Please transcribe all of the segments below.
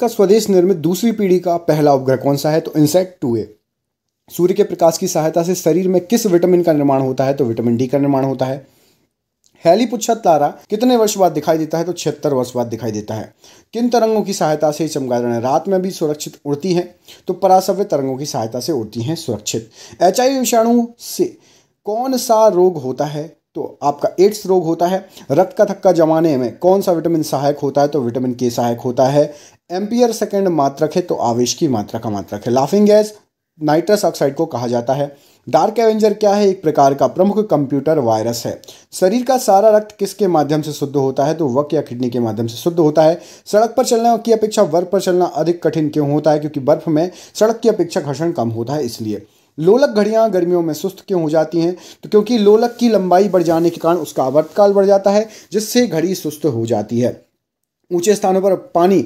का स्वदेश निर्मित दूसरी पीढ़ी का पहला उपग्रह कौन सा है तो इंसेक्ट टू ए सूर्य के प्रकाश की सहायता से शरीर में किस विटामिन का निर्माण होता है तो विटामिन डी का निर्माण होता है हैली पुच्छा तारा कितने वर्ष बाद दिखाई देता है तो छिहत्तर वर्ष बाद दिखाई देता है किन तरंगों की सहायता से चमगादड़ें रात में भी सुरक्षित उड़ती हैं तो परासव्य तरंगों की सहायता से उड़ती हैं सुरक्षित एच विषाणु से कौन सा रोग होता है तो आपका एड्स रोग होता है रक्त का थक्का जमाने में कौन सा विटामिन सहायक होता है तो विटामिन के सहायक होता है एम्पियर सेकेंड मात्रक है तो आवेश की मात्रा का मात्रक है लाफिंग गैस नाइट्रस ऑक्साइड को कहा जाता है डार्क एवेंजर क्या है एक प्रकार का प्रमुख कंप्यूटर वायरस है शरीर का सारा रक्त किसके माध्यम से शुद्ध होता है तो वक या किडनी के माध्यम से शुद्ध होता है सड़क पर चलने की अपेक्षा बर्फ पर चलना अधिक कठिन क्यों होता है क्योंकि बर्फ में सड़क की अपेक्षा घर्षण कम होता है इसलिए लोलक घड़ियाँ गर्मियों में सुस्त क्यों हो जाती हैं तो क्योंकि लोलक की लंबाई बढ़ जाने के कारण उसका आवर्तकाल बढ़ जाता है जिससे घड़ी सुस्त हो जाती है ऊंचे स्थानों पर पानी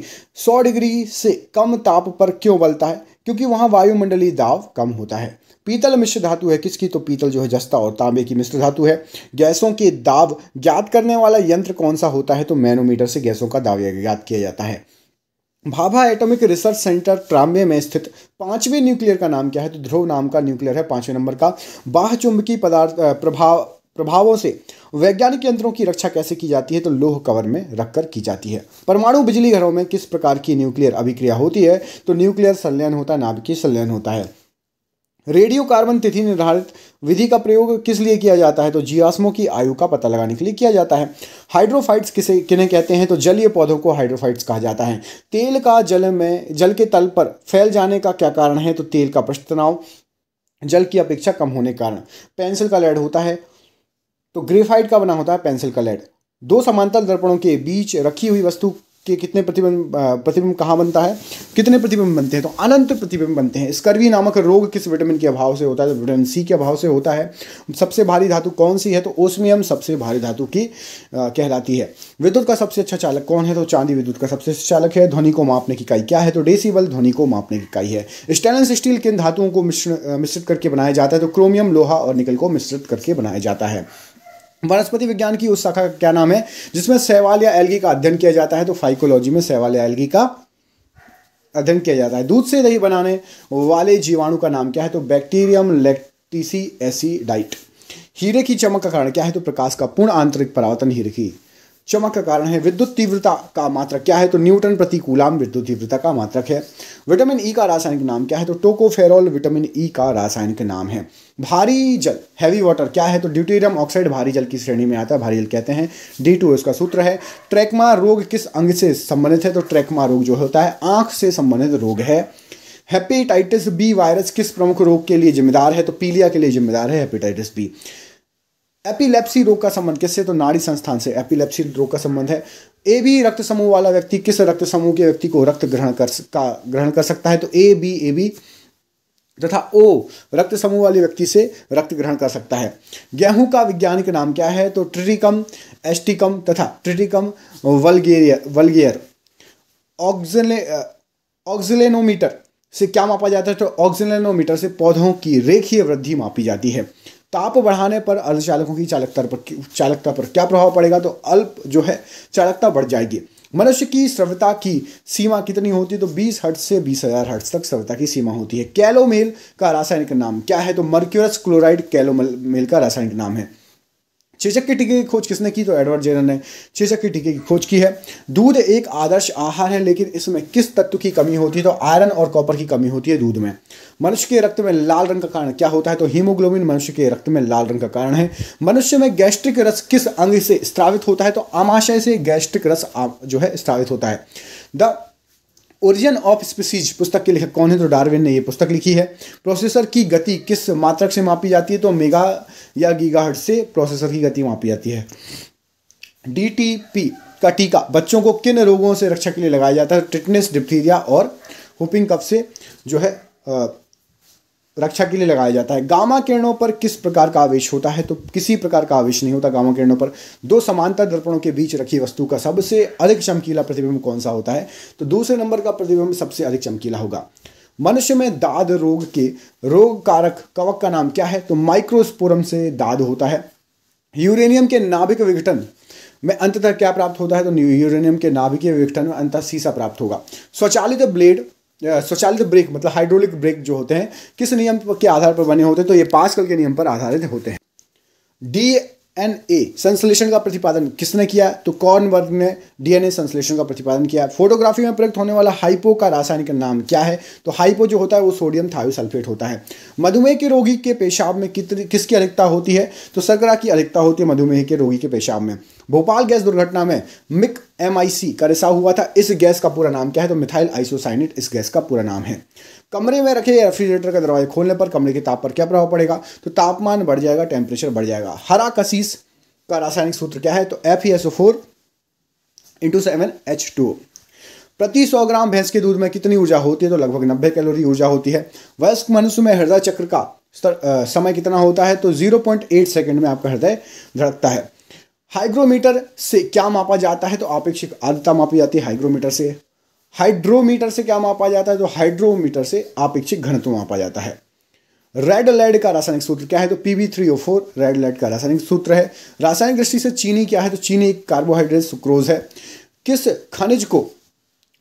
100 डिग्री से कम ताप पर क्यों बलता है क्योंकि वहाँ वायुमंडलीय दाव कम होता है पीतल मिश्र धातु है किसकी तो पीतल जो है जस्ता और तांबे की मिश्र धातु है गैसों के दाव ज्ञात करने वाला यंत्र कौन सा होता है तो मैनोमीटर से गैसों का दाव ज्ञात किया जाता है Bhabha atomic research centre Trombay में स्थित पांचवें न्यूक्लियर का नाम क्या है तो ध्रुव नाम का न्यूक्लियर है पांचवें नंबर का बाह चुंबकी पदार्थ प्रभाव प्रभावों से वैज्ञानिक यंत्रों की रक्षा कैसे की जाती है तो लोह कवर में रखकर की जाती है परमाणु बिजली घरों में किस प्रकार की न्यूक्लियर अभिक्रिया होती है तो न्यूक्लियर संलयन होता है नाभिकीय संलयन होता है रेडियो कार्बन तिथि निर्धारित विधि का प्रयोग किस लिए किया जाता है तो जीवाश्मों की आयु का पता लगाने के लिए किया जाता है हाइड्रोफाइट्स किसे किन्हें कहते हैं तो जलीय पौधों को हाइड्रोफाइट्स कहा जाता है तेल का जल में जल के तल पर फैल जाने का क्या कारण है तो तेल का पृष्ठ तनाव जल की अपेक्षा कम होने के कारण पेंसिल का लेड होता है तो ग्रेफाइट का बना होता है पेंसिल का लेड दो समांतर दर्पणों के बीच रखी हुई वस्तु कि कितने प्रतिबिंब प्रतिबिंब कहाँ बनता है कितने प्रतिबिंब बनते हैं तो अनंत प्रतिबिंब बनते हैं स्कर्वी नामक रोग किस विटामिन के अभाव से होता है तो विटामिन सी के अभाव से होता है सबसे भारी धातु कौन सी है तो ओस्मियम सबसे भारी धातु की आ, कहलाती है विद्युत का सबसे अच्छा चालक कौन है तो चांदी विद्युत का सबसे अच्छा चालक है ध्वनि को मापने की इकाई क्या है तो डेसीबल ध्वनि को मापने की इकाई है स्टेनलेस स्टील किन धातुओं को मिश्रित करके बनाया जाता है तो क्रोमियम लोहा और निकल को मिश्रित करके बनाया जाता है वनस्पति विज्ञान की उस शाखा का क्या नाम है जिसमें सहवाल या एलगी का अध्ययन किया जाता है तो फाइकोलॉजी में सहवाल या एलगी का अध्ययन किया जाता है दूध से दही बनाने वाले जीवाणु का नाम क्या है तो बैक्टीरियम लेक्टिसी डाइट हीरे की चमक का कारण क्या है तो प्रकाश का पूर्ण आंतरिक परावर्तन हीरे की चमक का कारण है विद्युत तीव्रता का मात्रक क्या है तो न्यूटन प्रति कूलाम विद्युत तीव्रता का मात्रक है विटामिन ई e का रासायनिक नाम क्या है तो टोकोफेरॉल विटामिन ई e का रासायनिक नाम है भारी जल हैवी वाटर क्या है तो ड्यूटेरियम ऑक्साइड भारी जल की श्रेणी में आता है भारी जल कहते हैं डी टू इसका सूत्र है ट्रैकमा रोग किस अंग से संबंधित है तो ट्रैकमा रोग जो होता है आंख से संबंधित रोग है हेपेटाइटिस बी वायरस किस प्रमुख रोग के लिए जिम्मेदार है तो पीलिया के लिए जिम्मेदार है हेपेटाइटिस बी एपिलेप्सी रोग का संबंध किससे तो नाड़ी संस्थान से एपिलेप्सी रोग का संबंध है ए बी रक्त समूह वाला व्यक्ति किस रक्त समूह के व्यक्ति को रक्त ग्रहण कर का ग्रहण कर सकता है तो ए बी ए बी तथा ओ रक्त समूह वाले व्यक्ति से रक्त ग्रहण कर सकता है गेहूं का वैज्ञानिक नाम क्या है तो ट्रिटिकम एस्टिकम तथा ट्रिटिकम वलगेरियर वलगेयर ऑक्जिले ऑक्जिलेनोमीटर से क्या मापा जाता है तो ऑक्जिलेनोमीटर से पौधों की रेखीय वृद्धि मापी जाती है ताप बढ़ाने पर अर्धचालकों की चालकता पर चालकता पर क्या प्रभाव पड़ेगा तो अल्प जो है चालकता बढ़ जाएगी मनुष्य की श्रव्यता की सीमा कितनी होती है तो 20 हर्ट से 20,000 हर्ट तक श्रव्यता की सीमा होती है कैलोमेल का रासायनिक नाम क्या है तो मर्क्यूरस क्लोराइड कैलोमेल का रासायनिक नाम है चेचक के टीके की खोज किसने की तो एडवर्ड जेरन ने चेचक के टीके की खोज की है दूध एक आदर्श आहार है लेकिन इसमें किस तत्व की कमी होती है तो आयरन और कॉपर की कमी होती है दूध में मनुष्य के रक्त में लाल रंग का कारण क्या होता है तो हीमोग्लोबिन मनुष्य के रक्त में लाल रंग का कारण है मनुष्य में गैस्ट्रिक रस किस अंग से स्त्रावित होता है तो आमाशय से गैस्ट्रिक रस जो है स्त्रावित होता है द ओरिजिन ऑफ स्पीसीज पुस्तक के लेखक कौन है तो डार्विन ने ये पुस्तक लिखी है प्रोसेसर की गति किस मात्रक से मापी जाती है तो मेगा या गीगाहर्ट से प्रोसेसर की गति मापी जाती है डीटीपी का टीका बच्चों को किन रोगों से रक्षा के लिए लगाया जाता है टिटनेस डिप्थीरिया और हुपिंग कप से जो है रक्षा के लिए लगाया जाता है गामा किरणों पर किस प्रकार का आवेश होता है तो किसी प्रकार का आवेश नहीं होता गामा किरणों पर दो समांतर दर्पणों के बीच रखी वस्तु का सबसे अधिक चमकीला प्रतिबिंब कौन सा होता है तो दूसरे नंबर का प्रतिबिंब सबसे अधिक चमकीला होगा मनुष्य में दाद रोग के रोग कारक कवक का नाम क्या है तो माइक्रोस्पोरम से दाद होता है यूरेनियम के नाभिक विघटन में अंततः क्या प्राप्त होता है तो यूरेनियम के नाभिकीय विघटन में अंततः सीसा प्राप्त होगा स्वचालित ब्लेड स्वचालित ब्रेक मतलब हाइड्रोलिक ब्रेक जो होते हैं किस नियम के आधार पर बने होते हैं तो ये पास्कल के नियम पर आधारित होते हैं डी एन ए संश्लेषण का प्रतिपादन किसने किया तो कौन वर्ग ने डीएनए संश्लेषण का प्रतिपादन किया फोटोग्राफी में प्रयुक्त होने वाला हाइपो का रासायनिक नाम क्या है तो हाइपो जो होता है वो सोडियम थायोसल्फेट होता है मधुमेह के रोगी के पेशाब में कितनी किसकी अधिकता होती है तो सरकरा की अधिकता होती है मधुमेह के रोगी के पेशाब में भोपाल गैस दुर्घटना में मिक एम का रिसाव हुआ था इस गैस का पूरा नाम क्या है तो मिथाइल आइसोसाइनेट इस गैस का पूरा नाम है कमरे में रखे रेफ्रिजरेटर का दरवाजा खोलने पर कमरे के ताप पर क्या प्रभाव पड़ेगा तो तापमान बढ़ जाएगा टेम्परेचर बढ़ जाएगा हरा कसीस का रासायनिक सूत्र क्या है तो F E S O four into seven H two प्रति सौ ग्राम भैंस के दूध में कितनी ऊर्जा होती है तो लगभग नब्बे कैलोरी ऊर्जा होती है वयस्क मनुष्य में हृदय चक्र का स्तर, आ, समय कितना होता है तो जीरो पॉइंट एट सेकेंड में आपका हृदय धड़कता है हाइग्रोमीटर से क्या मापा जाता है तो आपेक्षिक आर्द्रता मापी जाती है हाइग्रोमीटर से हाइड्रोमीटर से क्या मापा जाता है तो हाइड्रोमीटर से आपेक्षिक घनत्व मापा जाता है रेड लेड का रासायनिक सूत्र क्या है तो P three O four red lead का रासायनिक सूत्र है रासायनिक दृष्टि से चीनी क्या है तो चीनी एक कार्बोहाइड्रेट सुक्रोज है किस खनिज को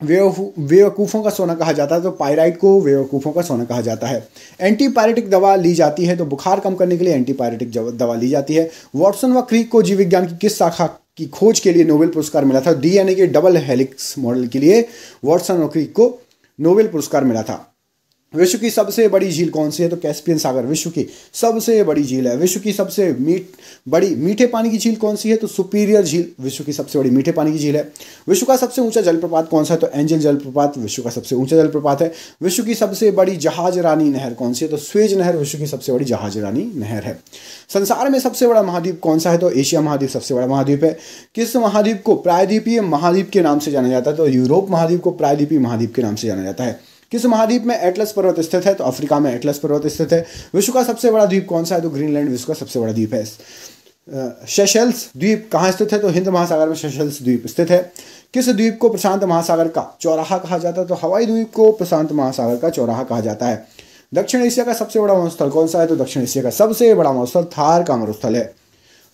वेवकूफों का सोना कहा जाता है तो पायराइट को वेवकूफों का सोना कहा जाता है एंटीपायरेटिक दवा ली जाती है तो बुखार कम करने के लिए एंटीपायरेटिक दवा ली जाती है वॉटसन व क्रीक को जीव विज्ञान की किस शाखा की खोज के लिए नोबेल पुरस्कार मिला था डी यानी कि डबल हेलिक्स मॉडल के लिए वॉटसन को नोबेल पुरस्कार मिला था विश्व की सबसे बड़ी झील कौन सी है तो कैस्पियन सागर विश्व की सबसे बड़ी झील है विश्व की सबसे मीठ बड़ी मीठे पानी की झील कौन सी है तो सुपीरियर झील विश्व की सबसे बड़ी मीठे पानी की झील है विश्व का सबसे ऊंचा जलप्रपात कौन सा है तो एंजल जलप्रपात विश्व का सबसे ऊंचा जलप्रपात है विश्व की सबसे बड़ी जहाज रानी नहर कौन सी है तो स्वेज नहर विश्व की सबसे बड़ी जहाज रानी नहर है संसार में सबसे बड़ा महाद्वीप कौन सा है तो एशिया महाद्वीप सबसे बड़ा महाद्वीप है किस महाद्वीप को प्रायद्वीपीय महाद्वीप के नाम से जाना जाता है तो यूरोप महाद्वीप को प्रायद्वीपीय महाद्वीप के नाम से जाना जाता है किस महाद्वीप में एटलस पर्वत स्थित है तो अफ्रीका में एटलस पर्वत स्थित है विश्व का सबसे बड़ा द्वीप कौन सा है तो ग्रीनलैंड विश्व का सबसे बड़ा द्वीप है शेशल्स द्वीप कहाँ स्थित है तो हिंद महासागर में शेशल्स द्वीप स्थित है किस द्वीप को प्रशांत महासागर का चौराहा कहा जाता है तो हवाई द्वीप को प्रशांत महासागर का चौराहा कहा जाता है दक्षिण एशिया का सबसे बड़ा मरुस्थल कौन सा है तो दक्षिण एशिया का सबसे बड़ा मरुस्थल थार का मरुस्थल है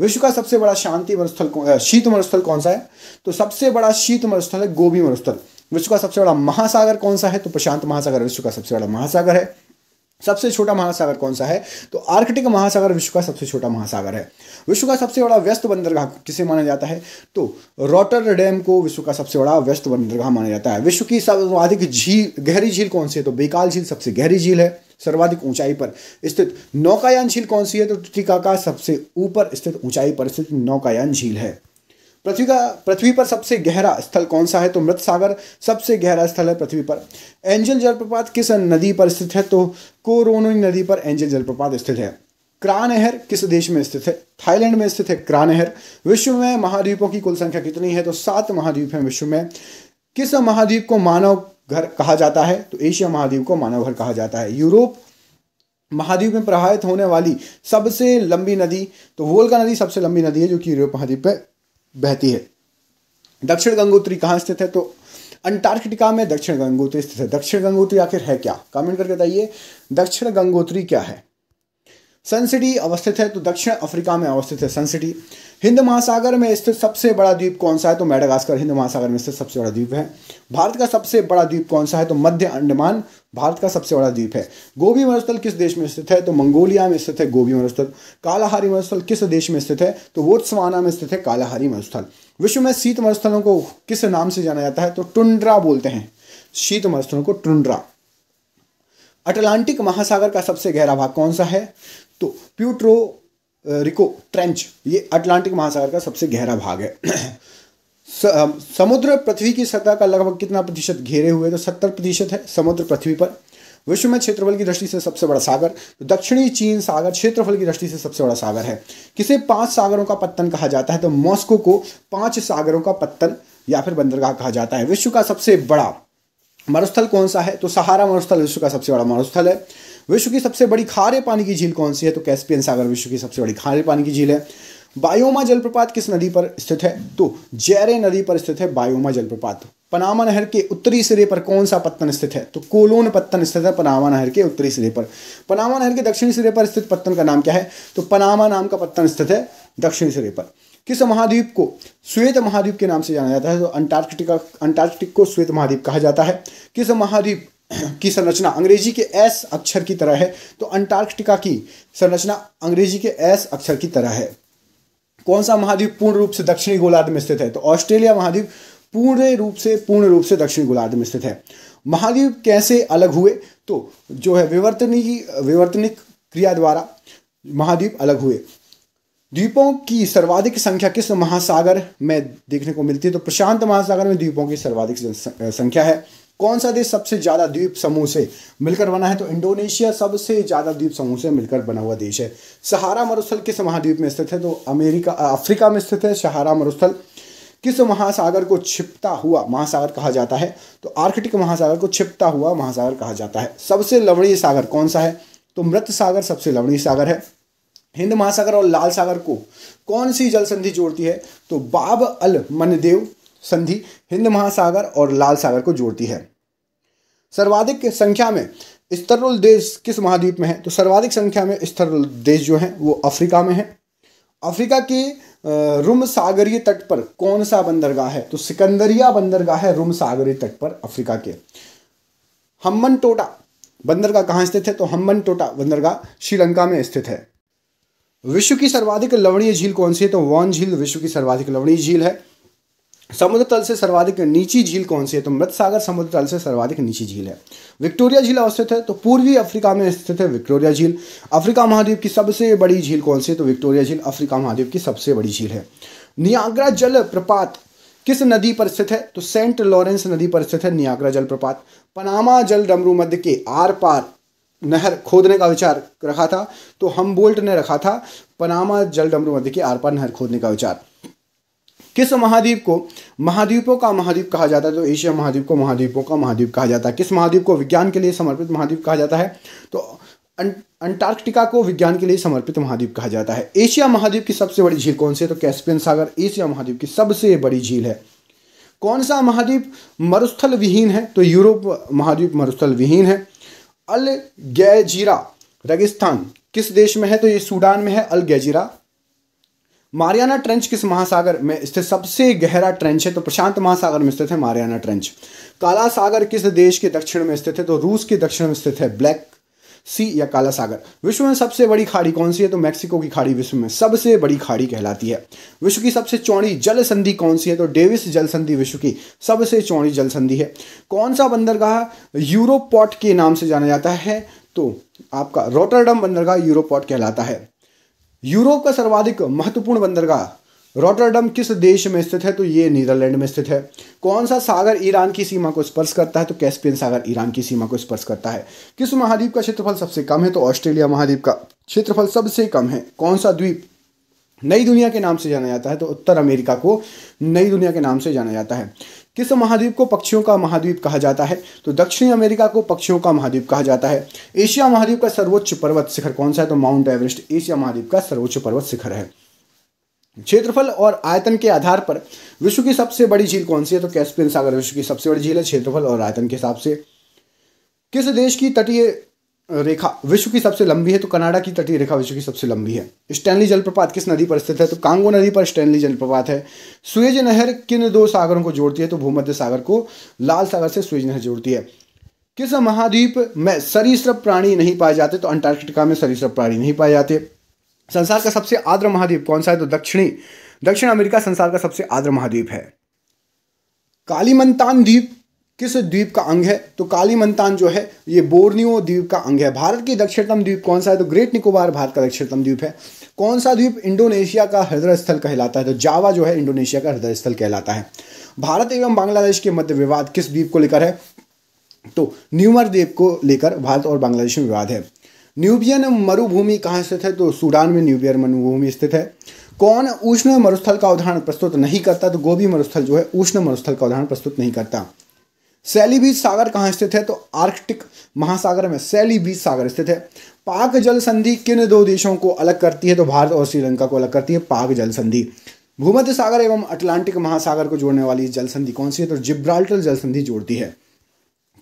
विश्व का सबसे बड़ा शांति मरुस्थल शीत मरुस्थल कौन सा है तो सबसे बड़ा शीत मरुस्थल है गोभी मरुस्थल विश्व का सबसे बड़ा महासागर कौन सा है तो प्रशांत महासागर विश्व का सबसे बड़ा महासागर है सबसे छोटा महासागर कौन सा है तो आर्कटिक महासागर विश्व का सबसे छोटा महासागर है विश्व का सबसे बड़ा व्यस्त बंदरगाह किसे माना जाता है तो रोटर डैम को विश्व का सबसे बड़ा व्यस्त बंदरगाह माना जाता है विश्व की सर्वाधिक झील गहरी झील कौन सी है तो बेकाल झील सबसे गहरी झील है सर्वाधिक ऊंचाई पर स्थित नौकायान झील कौन सी है तो टिकाका सबसे ऊपर स्थित ऊंचाई पर स्थित नौकायान झील है पृथ्वी का पृथ्वी पर सबसे गहरा स्थल कौन सा है तो मृत सागर सबसे गहरा स्थल है पृथ्वी पर एंजल जलप्रपात किस नदी पर स्थित है तो कोरोनो नदी पर एंजल जलप्रपात स्थित है क्रानहर किस देश में स्थित है थाईलैंड में स्थित है क्रानहर विश्व में महाद्वीपों की कुल संख्या कितनी है तो सात महाद्वीप हैं विश्व में किस महाद्वीप को मानव घर कहा जाता है तो एशिया महाद्वीप को मानव घर कहा जाता है यूरोप महाद्वीप में प्रवाहित होने वाली सबसे लंबी नदी तो वोल्गा नदी सबसे लंबी नदी है जो कि यूरोप महाद्वीप में बहती है दक्षिण गंगोत्री कहाँ स्थित है तो अंटार्कटिका में दक्षिण गंगोत्री स्थित है दक्षिण गंगोत्री आखिर है क्या कमेंट करके बताइए दक्षिण गंगोत्री क्या है सनसिटी अवस्थित है तो दक्षिण अफ्रीका में अवस्थित है सनसिटी हिंद महासागर में स्थित सबसे बड़ा द्वीप कौन सा है तो मेडागास्कर हिंद महासागर में स्थित सबसे बड़ा द्वीप है भारत का सबसे बड़ा द्वीप कौन सा है तो मध्य अंडमान भारत का सबसे बड़ा द्वीप है गोभी मरुस्थल किस देश में स्थित है तो मंगोलिया में स्थित है गोभी मरुस्थल कालाहारी मरुस्थल किस देश में स्थित है तो वोट्सवाना में स्थित है कालाहारी मरुस्थल विश्व में शीत मरुस्थलों को किस नाम से जाना जाता है तो टुंड्रा बोलते हैं शीत मरुस्थलों को टुंड्रा अटलांटिक महासागर का सबसे गहरा भाग कौन सा है प्यूट्रो रिको ट्रेंच ये अटलांटिक महासागर का सबसे गहरा भाग है समुद्र पृथ्वी की सतह का लगभग कितना प्रतिशत घेरे हुए तो सत्तर प्रतिशत है समुद्र पृथ्वी पर विश्व में क्षेत्रफल की दृष्टि से सबसे बड़ा सागर तो दक्षिणी चीन सागर क्षेत्रफल की दृष्टि से सबसे बड़ा सागर है किसे पांच सागरों का पत्तन कहा जाता है तो मॉस्को को पांच सागरों का पत्तन या फिर बंदरगाह कहा जाता है विश्व का सबसे बड़ा मरुस्थल कौन सा है तो सहारा मरुस्थल विश्व का सबसे बड़ा मरुस्थल है विश्व की सबसे बड़ी खारे पानी की झील कौन सी है तो कैस्पियन सागर विश्व की सबसे बड़ी खारे पानी की झील है बायोमा जलप्रपात किस नदी पर स्थित है तो जैरे नदी पर स्थित है बायोमा जलप्रपात पनामा नहर के उत्तरी सिरे पर कौन सा पत्तन स्थित है तो कोलोन पत्तन स्थित है पनामा नहर के उत्तरी सिरे पर पनामा नहर के दक्षिणी सिरे पर स्थित पत्तन का नाम क्या है तो पनामा नाम का पत्तन स्थित है दक्षिणी सिरे पर किस महाद्वीप को श्वेत महाद्वीप के नाम से जाना जाता है तो अंटार्कटिका अंटार्कटिक को श्वेत महाद्वीप कहा जाता है किस महाद्वीप की संरचना अंग्रेजी के एस अक्षर की तरह है तो अंटार्कटिका की संरचना अंग्रेजी के एस अक्षर की तरह है कौन सा महाद्वीप पूर्ण रूप से दक्षिणी गोलार्ध में स्थित है तो ऑस्ट्रेलिया महाद्वीप पूर्ण रूप से पूर्ण रूप से दक्षिणी गोलार्ध में स्थित है महाद्वीप कैसे अलग हुए तो जो है विवर्तनी विवर्तनिक क्रिया द्वारा महाद्वीप अलग हुए द्वीपों की सर्वाधिक संख्या किस महासागर में देखने को मिलती है तो प्रशांत महासागर में द्वीपों की सर्वाधिक संख्या है कौन सा देश सबसे ज़्यादा द्वीप समूह से मिलकर बना है तो इंडोनेशिया सबसे ज़्यादा द्वीप समूह से मिलकर बना हुआ देश है सहारा मरुस्थल किस महाद्वीप में स्थित है तो अमेरिका अफ्रीका में स्थित है सहारा मरुस्थल किस महासागर को छिपता हुआ महासागर कहा जाता है तो आर्कटिक महासागर को छिपता हुआ महासागर कहा जाता है सबसे लवणीय सागर कौन सा है तो मृत सागर सबसे लवणीय सागर है हिंद महासागर और लाल सागर को कौन सी जल संधि जोड़ती है तो बाब अल मनदेव संधि हिंद महासागर और लाल सागर को जोड़ती है सर्वाधिक संख्या में स्तरुल देश किस महाद्वीप में है तो सर्वाधिक संख्या में स्तरुल देश जो है वो अफ्रीका में है अफ्रीका के रुम सागरीय तट पर कौन सा बंदरगाह है तो सिकंदरिया बंदरगाह है रुम सागरीय तट पर अफ्रीका के हम्बन टोटा बंदरगाह कहाँ स्थित है तो हम्बन टोटा बंदरगाह श्रीलंका में स्थित है विश्व की सर्वाधिक लवणीय झील कौन सी है तो वॉन झील विश्व की सर्वाधिक लवणीय झील है समुद्र तल से सर्वाधिक नीची झील कौन सी है तो मृत सागर समुद्र तल से सर्वाधिक नीची झील है विक्टोरिया झील अवस्थित है तो पूर्वी अफ्रीका में स्थित है विक्टोरिया झील अफ्रीका महाद्वीप की सबसे बड़ी झील कौन सी है तो विक्टोरिया झील अफ्रीका महाद्वीप की सबसे बड़ी झील है नियाग्रा जल प्रपात किस नदी पर स्थित है तो सेंट लॉरेंस नदी पर स्थित है नियाग्रा प्रपात पनामा जल डमरू मध्य के आर पार नहर खोदने का विचार रखा था तो हम ने रखा था पनामा जल डमरू मध्य के आर पार नहर खोदने का विचार किस महाद्वीप को महाद्वीपों का महाद्वीप कहा जाता है तो एशिया महाद्वीप को महाद्वीपों का महाद्वीप कहा जाता है किस महाद्वीप को विज्ञान के लिए समर्पित महाद्वीप कहा जाता है तो अं-, अंटार्कटिका को विज्ञान के लिए समर्पित महाद्वीप कहा जाता है एशिया महाद्वीप की सबसे बड़ी झील कौन सी है तो कैस्पियन सागर एशिया महाद्वीप की सबसे बड़ी झील है कौन सा महाद्वीप मरुस्थल विहीन है तो यूरोप महाद्वीप मरुस्थल विहीन है अल गैजीरा रेगिस्तान किस देश में है तो ये सूडान में है अल गैजीरा मारियाना ट्रेंच किस महासागर में स्थित सबसे गहरा ट्रेंच है तो प्रशांत महासागर में स्थित है मारियाना ट्रेंच काला सागर किस देश के दक्षिण में स्थित है तो रूस के दक्षिण में स्थित है ब्लैक सी या काला सागर विश्व में सबसे बड़ी खाड़ी कौन सी है तो मैक्सिको की खाड़ी विश्व में सबसे बड़ी खाड़ी कहलाती है विश्व की सबसे चौड़ी जल संधि कौन सी है तो डेविस जल संधि विश्व की सबसे चौड़ी जल संधि है कौन सा बंदरगाह यूरोपोर्ट के नाम से जाना जाता है तो आपका रोटरडम बंदरगाह यूरोपोर्ट कहलाता है यूरोप का सर्वाधिक महत्वपूर्ण बंदरगाह रोटरडम किस देश में स्थित है तो ये नीदरलैंड में स्थित है कौन सा सागर ईरान की सीमा को स्पर्श करता है तो कैस्पियन सागर ईरान की सीमा को स्पर्श करता है किस महाद्वीप का क्षेत्रफल सबसे कम है तो ऑस्ट्रेलिया महाद्वीप का क्षेत्रफल सबसे कम है कौन सा द्वीप नई दुनिया के नाम से जाना जाता है तो उत्तर अमेरिका को नई दुनिया के नाम से जाना जाता है किस महाद्वीप को पक्षियों का महाद्वीप कहा जाता है तो दक्षिणी अमेरिका को पक्षियों का महाद्वीप कहा जाता है एशिया महाद्वीप का सर्वोच्च पर्वत शिखर कौन सा है तो माउंट एवरेस्ट एशिया महाद्वीप का सर्वोच्च पर्वत शिखर है क्षेत्रफल और आयतन के आधार पर विश्व की सबसे बड़ी झील कौन सी है तो कैस्पियन सागर विश्व की सबसे बड़ी झील है क्षेत्रफल और आयतन के हिसाब से किस देश की तटीय रेखा विश्व की सबसे लंबी है तो कनाडा की तटीय रेखा विश्व की सबसे लंबी है स्टैनली जलप्रपात किस नदी पर स्थित है तो कांगो नदी पर स्टैनली जलप्रपात है सुएज नहर किन दो सागरों को जोड़ती है तो भूमध्य सागर को लाल सागर से सुएज नहर जोड़ती है किस महाद्वीप में सरीसृप प्राणी नहीं पाए जाते तो अंटार्कटिका में सरीसृप प्राणी नहीं पाए जाते संसार का सबसे आद्र महाद्वीप कौन सा है तो दक्षिणी दक्षिण अमेरिका संसार का सबसे आर्द्र महाद्वीप है कालीमंतान द्वीप किस द्वीप का अंग है तो काली मंतान जो है ये बोर्नियो द्वीप का अंग है भारत की दक्षिणतम द्वीप कौन सा है तो ग्रेट निकोबार भारत का दक्षिणतम द्वीप है कौन सा द्वीप इंडोनेशिया का हृदय स्थल कहलाता है तो जावा जो है इंडोनेशिया का हृदय स्थल कहलाता है भारत एवं बांग्लादेश के मध्य विवाद किस द्वीप को लेकर है तो न्यूमर द्वीप को लेकर भारत और बांग्लादेश में विवाद है न्यूबियन मरुभूमि कहाँ स्थित है तो सूडान में न्यूबियन मरुभूमि स्थित है कौन उष्ण मरुस्थल का उदाहरण प्रस्तुत नहीं करता तो गोभी मरुस्थल जो है उष्ण मरुस्थल का उदाहरण प्रस्तुत नहीं करता सैली बीच सागर कहाँ स्थित है तो आर्कटिक महासागर में सैली बीच सागर स्थित है पाक जल संधि किन दो देशों को अलग करती है तो भारत और श्रीलंका को अलग करती है पाक जल संधि भूमध्य सागर एवं अटलांटिक महासागर को जोड़ने वाली जल संधि कौन सी है तो जिब्राल्टर जल संधि जोड़ती है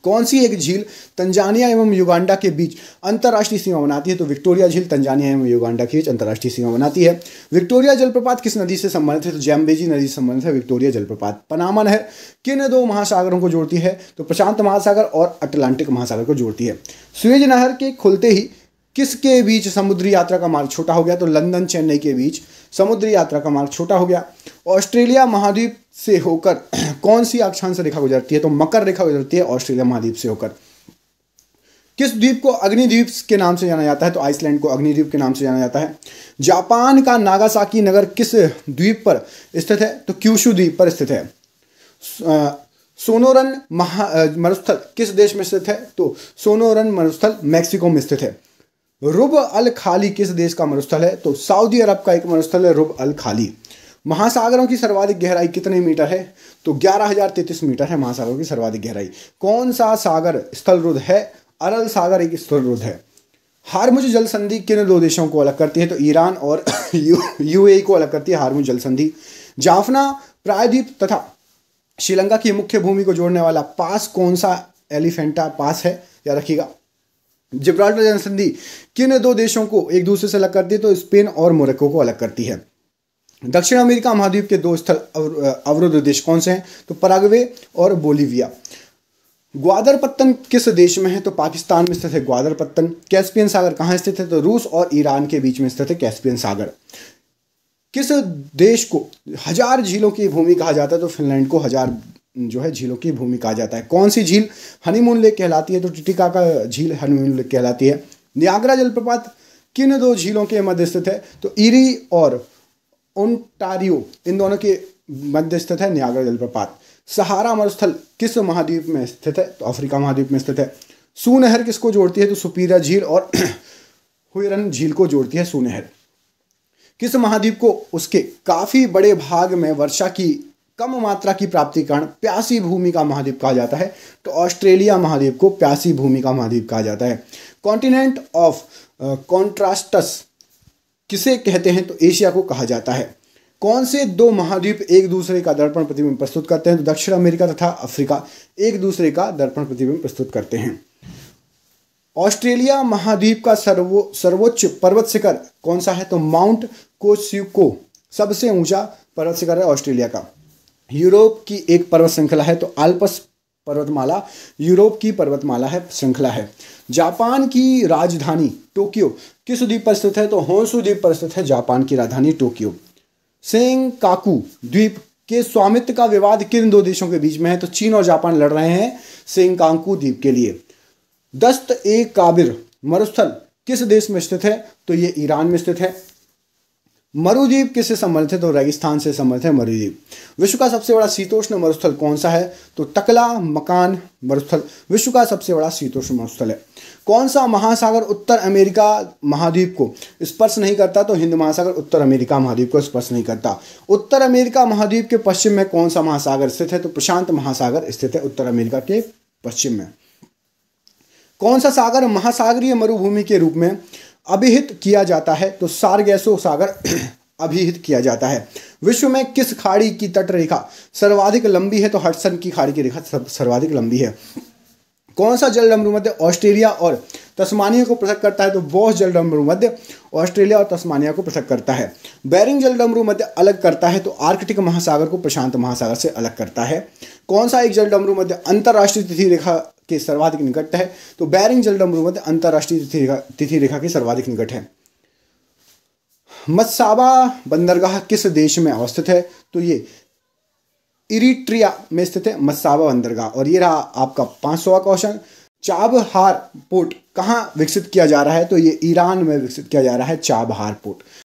कौन सी एक झील तंजानिया एवं युगांडा के बीच अंतर्राष्ट्रीय सीमा बनाती है तो विक्टोरिया झील तंजानिया एवं युगांडा के बीच अंतर्राष्ट्रीय सीमा बनाती है विक्टोरिया जलप्रपात किस नदी से संबंधित है तो जैम्बेजी नदी से संबंधित है विक्टोरिया जलप्रपात पनामा नहर किन दो महासागरों को जोड़ती है तो प्रशांत महासागर और अटलांटिक महासागर को जोड़ती है स्वेज नहर के खुलते ही किसके बीच समुद्री यात्रा का मार्ग छोटा हो गया तो लंदन चेन्नई के बीच समुद्री यात्रा का मार्ग छोटा हो गया ऑस्ट्रेलिया महाद्वीप से होकर कौन सी अक्षांश रेखा गुजरती है तो मकर रेखा गुजरती है ऑस्ट्रेलिया महाद्वीप से होकर किस द्वीप को अग्निद्वीप के नाम से जाना जाता है तो आइसलैंड को अग्निद्वीप के नाम से जाना जाता है जापान का नागासाकी नगर किस द्वीप पर स्थित है तो क्यूशु द्वीप पर स्थित है सोनोरन महा मरुस्थल किस देश में स्थित है तो सोनोरन मरुस्थल मैक्सिको में स्थित है रुब अल खाली किस देश का मरुस्थल है तो सऊदी अरब का एक मरुस्थल है रुब अल खाली महासागरों की सर्वाधिक गहराई कितने मीटर है तो ग्यारह हजार तैतीस मीटर है महासागरों की सर्वाधिक गहराई कौन सा सागर स्थल रुद्ध है अरल सागर एक स्थल रुद्ध है हारमुज जल संधि किन दो देशों को अलग करती है तो ईरान और यू को अलग करती है हारमुज जल संधि जाफना प्रायद्वीप तथा श्रीलंका की मुख्य भूमि को जोड़ने वाला पास कौन सा एलिफेंटा पास है याद रखिएगा जिब्राल्टर जनसंधि किन दो देशों को एक दूसरे से अलग करती है तो स्पेन और मोरक्को को अलग करती है दक्षिण अमेरिका महाद्वीप के दो स्थल अवरुद्ध देश कौन से हैं तो पराग्वे और बोलीविया ग्वादर पत्तन किस देश में है तो पाकिस्तान में स्थित है ग्वादर पत्तन कैस्पियन सागर कहाँ स्थित है तो रूस और ईरान के बीच में स्थित है कैस्पियन सागर किस देश को हजार झीलों की भूमि कहा जाता है तो फिनलैंड को हजार जो है झीलों की भूमिका आ जाता है कौन सी झील हनीमून लेक कहलाती है तो टिटिका का झील हनीमून लेक कहलाती है न्यागरा जलप्रपात किन दो झीलों के मध्य स्थित है तो इरी और ओंटारियो इन दोनों के मध्य स्थित है न्यागरा जलप्रपात सहारा मरुस्थल किस महाद्वीप में स्थित है तो अफ्रीका महाद्वीप में स्थित है सुनहर किसको जोड़ती है तो सुपीरा झील और हुरन झील को जोड़ती है सुनहर किस महाद्वीप को उसके काफ़ी बड़े भाग में वर्षा की कम मात्रा की प्राप्ति कारण प्यासी भूमि का महाद्वीप कहा जाता है तो ऑस्ट्रेलिया महाद्वीप को प्यासी भूमि का महाद्वीप कहा जाता है कॉन्टिनेंट ऑफ कॉन्ट्रास्टस किसे कहते हैं तो एशिया को कहा जाता है कौन से दो महाद्वीप एक दूसरे का दर्पण प्रतिबिंब प्रस्तुत करते हैं तो दक्षिण अमेरिका तथा अफ्रीका एक दूसरे का दर्पण प्रतिबिंब प्रस्तुत करते हैं ऑस्ट्रेलिया महाद्वीप का सर्वो सर्वोच्च पर्वत शिखर कौन सा है तो माउंट कोस्यूको सबसे ऊंचा पर्वत शिखर है ऑस्ट्रेलिया का यूरोप की एक पर्वत श्रृंखला है तो आल्पस पर्वतमाला यूरोप की पर्वतमाला है श्रृंखला है जापान की राजधानी टोक्यो किस द्वीप पर स्थित है तो होंसू द्वीप पर स्थित है जापान की राजधानी टोक्यो सेंग काकू द्वीप के स्वामित्व का विवाद किन दो देशों के बीच में है तो चीन और जापान लड़ रहे हैं सेंग कांकू द्वीप के लिए दस्त ए काबिर मरुस्थल किस देश में स्थित है तो ये ईरान में स्थित है मरुद्वीप किससे संबंधित है तो रेगिस्तान से संबंधित है मरुद्वीप विश्व का सबसे बड़ा शीतोष्ण मरुस्थल कौन सा है तो टकला मकान मरुस्थल विश्व का सबसे बड़ा शीतोष्ण मरुस्थल है कौन सा महासागर उत्तर अमेरिका महाद्वीप को स्पर्श नहीं करता तो हिंद महासागर उत्तर अमेरिका महाद्वीप को स्पर्श नहीं करता उत्तर अमेरिका महाद्वीप के पश्चिम में कौन सा महासागर स्थित है तो प्रशांत महासागर स्थित है उत्तर अमेरिका के पश्चिम में कौन सा सागर महासागरीय मरुभूमि के रूप में अभिहित किया जाता है तो सारगैसो सागर अभिहित किया जाता है विश्व में किस खाड़ी की तटरेखा सर्वाधिक लंबी है तो हटसन की खाड़ी की रेखा सर्वाधिक लंबी है कौन सा जल मध्य ऑस्ट्रेलिया और तस्मानिया को पृथक करता है तो बॉस जलडमरू मध्य ऑस्ट्रेलिया और तस्मानिया को पृथक करता है बैरिंग जलडमरू मध्य अलग करता है तो आर्कटिक महासागर को प्रशांत महासागर से अलग करता है कौन सा एक जलडमरू मध्य अंतर्राष्ट्रीय तिथि रेखा के सर्वाधिक निकट है तो बैरिंग जलडमरू मध्य अंतर्राष्ट्रीय तिथि रेखा तिथि रेखा के सर्वाधिक निकट है मत्साबा बंदरगाह किस देश में अवस्थित है तो ये इरिट्रिया में स्थित है मत्साबा बंदरगाह और ये रहा आपका पांच सौ क्वेश्चन चाबहार पोर्ट कहाँ विकसित किया जा रहा है तो ये ईरान में विकसित किया जा रहा है चाबहार पोर्ट